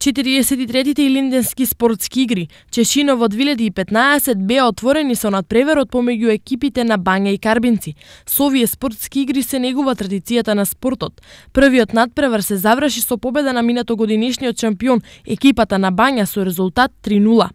43-тите Илинденски спортски игри, Чешино во 2015 беа отворени со надпреверот помеѓу екипите на Банја и Карбинци. Со овие спортски игри се негува традицијата на спортот. Првиот надпревар се заврши со победа на годинишниот шампион, екипата на Банја со резултат 3-0.